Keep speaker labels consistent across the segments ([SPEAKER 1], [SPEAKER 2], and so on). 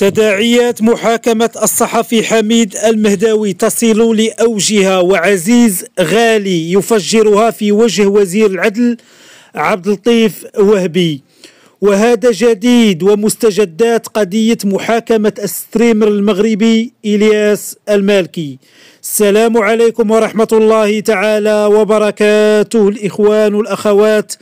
[SPEAKER 1] تداعيات محاكمة الصحفي حميد المهداوي تصل لأوجها وعزيز غالي يفجرها في وجه وزير العدل عبد اللطيف وهبي وهذا جديد ومستجدات قضية محاكمة الستريمر المغربي إلياس المالكي السلام عليكم ورحمة الله تعالى وبركاته الإخوان والأخوات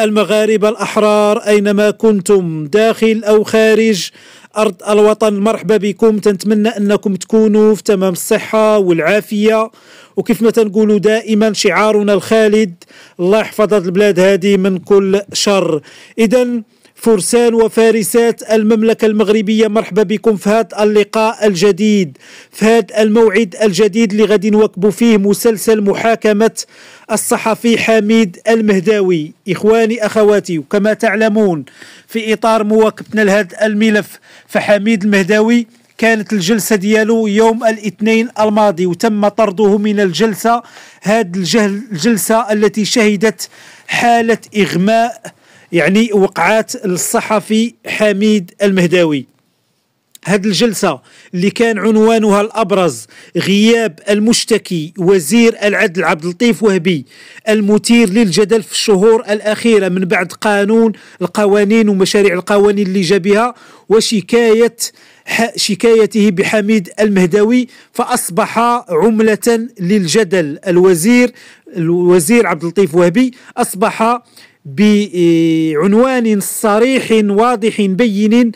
[SPEAKER 1] المغاربة الأحرار أينما كنتم داخل أو خارج أرض الوطن مرحبا بكم تنتمنى أنكم تكونوا في تمام الصحة والعافية وكيف ما تنقولوا دائما شعارنا الخالد الله يحفظ البلاد هذه من كل شر إذا فرسان وفارسات المملكة المغربية مرحبا بكم في هذا اللقاء الجديد في هذا الموعد الجديد اللي غادي نواكبوا فيه مسلسل محاكمة الصحفي حميد المهداوي إخواني أخواتي وكما تعلمون في إطار مواكبتنا لهذا الملف فحميد المهداوي كانت الجلسة ديالو يوم الاثنين الماضي وتم طرده من الجلسة هذه الجلسة التي شهدت حالة إغماء يعني وقعات الصحفي حميد المهداوي هذه الجلسة اللي كان عنوانها الأبرز غياب المشتكي وزير العدل عبد اللطيف وهبي المثير للجدل في الشهور الأخيرة من بعد قانون القوانين ومشاريع القوانين اللي جا بها وشكاية شكايته بحميد المهداوي فأصبح عملة للجدل الوزير الوزير عبد اللطيف وهبي أصبح بعنوان صريح واضح بين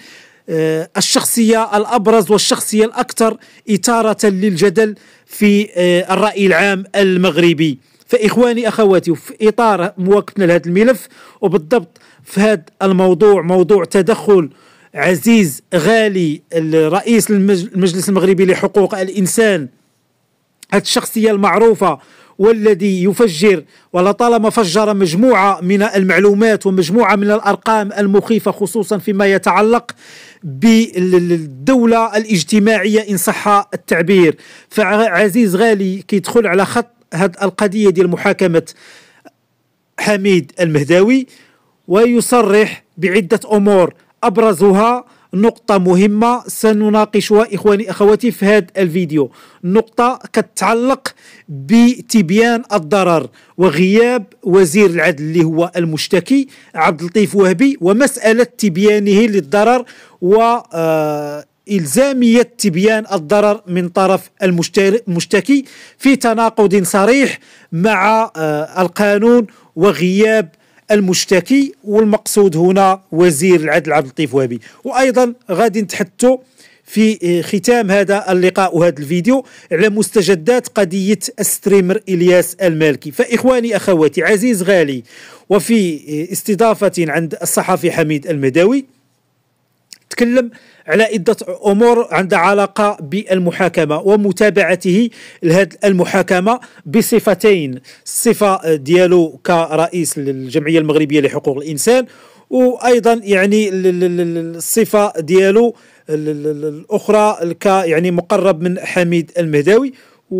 [SPEAKER 1] آه، الشخصية الأبرز والشخصية الأكثر إثارة للجدل في آه، الرأي العام المغربي فإخواني أخواتي في إطار مواكبتنا لهذا الملف وبالضبط في هذا الموضوع موضوع تدخل عزيز غالي الرئيس المجلس المغربي لحقوق الإنسان هذه الشخصية المعروفة والذي يفجر ولطالما فجر مجموعه من المعلومات ومجموعه من الارقام المخيفه خصوصا فيما يتعلق بالدوله الاجتماعيه ان صح التعبير فعزيز غالي كيدخل على خط هذه القضيه ديال محاكمه حميد المهداوي ويصرح بعده امور ابرزها نقطة مهمة سنناقشها إخواني أخواتي في هذا الفيديو نقطة كتعلق بتبيان الضرر وغياب وزير العدل اللي هو المشتكي عبد اللطيف وهبي ومسألة تبيانه للضرر و آه، إلزامية تبيان الضرر من طرف المشتكي في تناقض صريح مع آه، القانون وغياب المشتكي والمقصود هنا وزير العدل عبد اللطيف وهبي وايضا غادي نتحدثوا في ختام هذا اللقاء وهذا الفيديو على مستجدات قضية الستريمر إلياس المالكي فإخواني أخواتي عزيز غالي وفي استضافة عند الصحفي حميد المداوي تتكلم على عدة أمور عندها علاقة بالمحاكمة ومتابعته لهذه المحاكمة بصفتين الصفة ديالو كرئيس للجمعية المغربية لحقوق الإنسان وايضا يعني الصفه ديالو الاخرى يعني مقرب من حميد المهداوي و...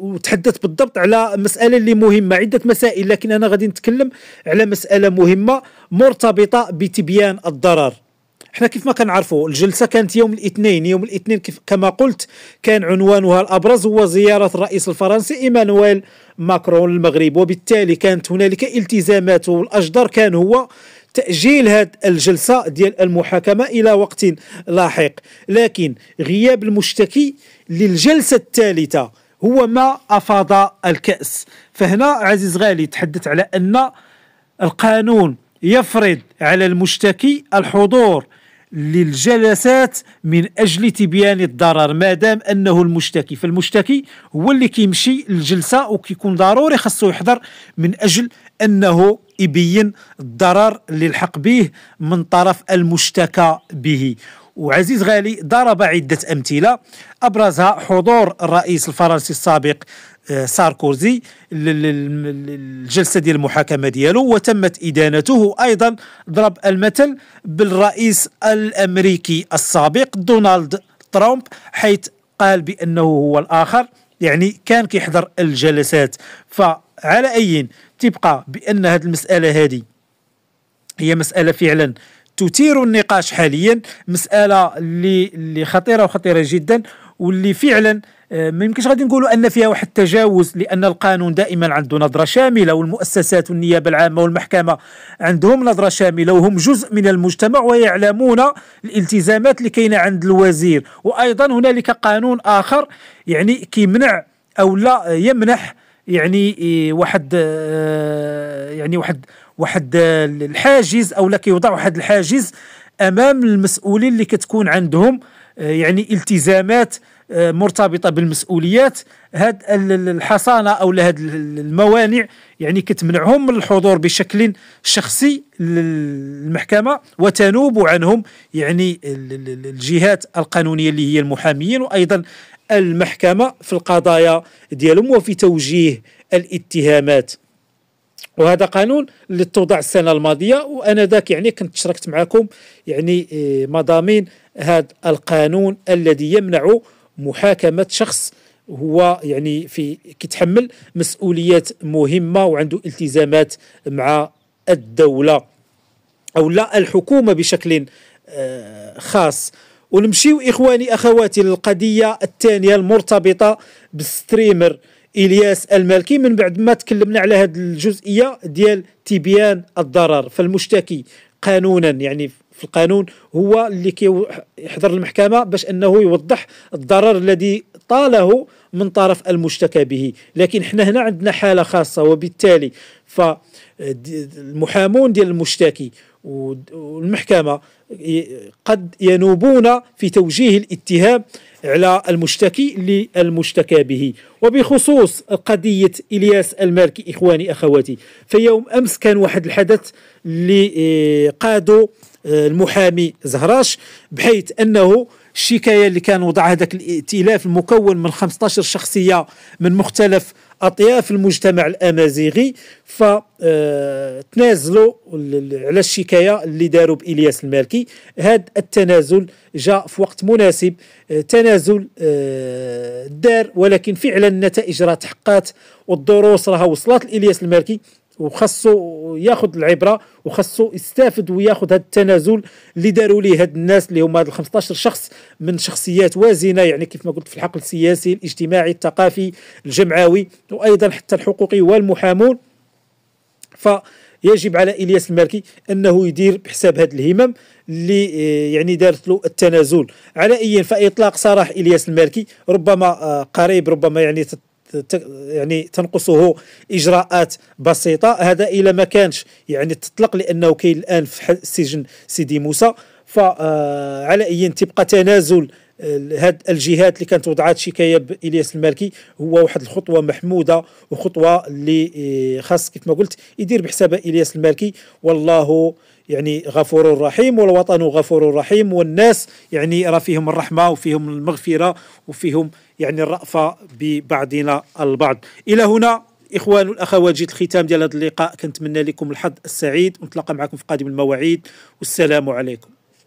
[SPEAKER 1] وتحدث بالضبط على مساله اللي مهمه عده مسائل لكن انا غادي نتكلم على مساله مهمه مرتبطه بتبيان الضرر حنا كيف ما كنعرفوا الجلسه كانت يوم الاثنين يوم الاثنين كيف كما قلت كان عنوانها الابرز هو زياره الرئيس الفرنسي ايمانويل ماكرون للمغرب وبالتالي كانت هنالك التزامات والاجدر كان هو تاجيل هذه الجلسه ديال المحاكمه الى وقت لاحق لكن غياب المشتكي للجلسه الثالثه هو ما افاض الكاس فهنا عزيز غالي تحدث على ان القانون يفرض على المشتكي الحضور للجلسات من اجل تبيان الضرر ما دام انه المشتكي فالمشتكي هو اللي كيمشي للجلسه وكيكون ضروري خاصو يحضر من اجل انه يبين الضرر اللي الحق به من طرف المشتكى به وعزيز غالي ضرب عدة أمثلة أبرزها حضور الرئيس الفرنسي السابق آه، ساركوزي للجلسة ديال المحاكمه ديالو وتمت ادانته ايضا ضرب المثل بالرئيس الامريكي السابق دونالد ترامب حيث قال بانه هو الاخر يعني كان كيحضر الجلسات فعلى اي تبقى بان هذه المساله هذه هي مساله فعلا تثير النقاش حاليا مساله اللي اللي خطيره وخطيره جدا واللي فعلا آه، ما يمكنش غادي نقولوا ان فيها واحد التجاوز لان القانون دائما عنده نظره شامله والمؤسسات والنيابه العامه والمحكمه عندهم نظره شامله وهم جزء من المجتمع ويعلمون الالتزامات اللي كاينه عند الوزير وايضا هنالك قانون اخر يعني كيمنع او لا يمنح يعني آه، واحد آه، يعني واحد واحد الحاجز او لا كيوضع واحد الحاجز امام المسؤولين اللي كتكون عندهم آه، يعني التزامات آه، مرتبطه بالمسؤوليات هاد الحصانه او هاد الموانع يعني كتمنعهم من الحضور بشكل شخصي للمحكمه وتنوب عنهم يعني الجهات القانونيه اللي هي المحاميين وايضا المحكمه في القضايا ديالهم وفي توجيه الاتهامات وهذا قانون اللي توضع السنه الماضيه وانا ذاك يعني كنت شاركت معكم يعني آه، مضامين هذا القانون الذي يمنع محاكمه شخص هو يعني في كيتحمل مسؤوليات مهمه وعنده التزامات مع الدوله او لا الحكومه بشكل آه، خاص ونمشيو اخواني اخواتي للقضيه الثانيه المرتبطه بالستريمر الياس المالكي من بعد ما تكلمنا على هذه الجزئيه ديال تبيان الضرر فالمشتكي قانونا يعني في القانون هو اللي كيحضر المحكمه باش انه يوضح الضرر الذي طاله من طرف المشتكى به لكن احنا هنا عندنا حاله خاصه وبالتالي فالمحامون ديال المشتكي والمحكمة قد ينوبون في توجيه الاتهام على المشتكي للمشتكى به وبخصوص قضية إلياس المالكي إخواني أخواتي فيوم أمس كان واحد الحدث اللي آه، المحامي زهراش بحيث أنه الشكاية اللي كان وضعها ذاك الائتلاف المكون من 15 شخصية من مختلف اطياف المجتمع الامازيغي فتنازلوا آه، على الشكايه اللي داروا بالياس المالكي هذا التنازل جاء في وقت مناسب آه، تنازل آه، دار ولكن فعلا النتائج راه تحقات والدروس راها وصلت لالياس المالكي وخاصو ياخذ العبره وخاصو يستافد وياخذ هذا التنازل اللي داروا ليه هاد الناس اللي هما هاد 15 شخص من شخصيات وازنه يعني كيف ما قلت في الحقل السياسي الاجتماعي الثقافي الجمعوي وايضا حتى الحقوقي والمحامون ف يجب على الياس المالكي انه يدير بحساب هذه الهمم اللي آه، يعني دارت له التنازل على اي فاطلاق سراح الياس المالكي ربما آه، قريب ربما يعني يعني تنقصه اجراءات بسيطه هذا الى ما كانش يعني تطلق لانه كاين الان في سجن سيدي موسى فعلى اي تبقى تنازل هاد الجهات اللي كانت وضعت شكايه بالياس المالكي هو واحد الخطوه محموده وخطوه اللي آه، خاص كيف ما قلت يدير بحسابها الياس المالكي والله يعني غفور رحيم والوطن غفور رحيم والناس يعني راه فيهم الرحمه وفيهم المغفره وفيهم يعني الرأفه ببعضنا البعض الى هنا اخوان والاخوات جيت الختام ديال هذا اللقاء كنتمنى لكم الحظ السعيد ونتلاقى معكم في قادم المواعيد والسلام عليكم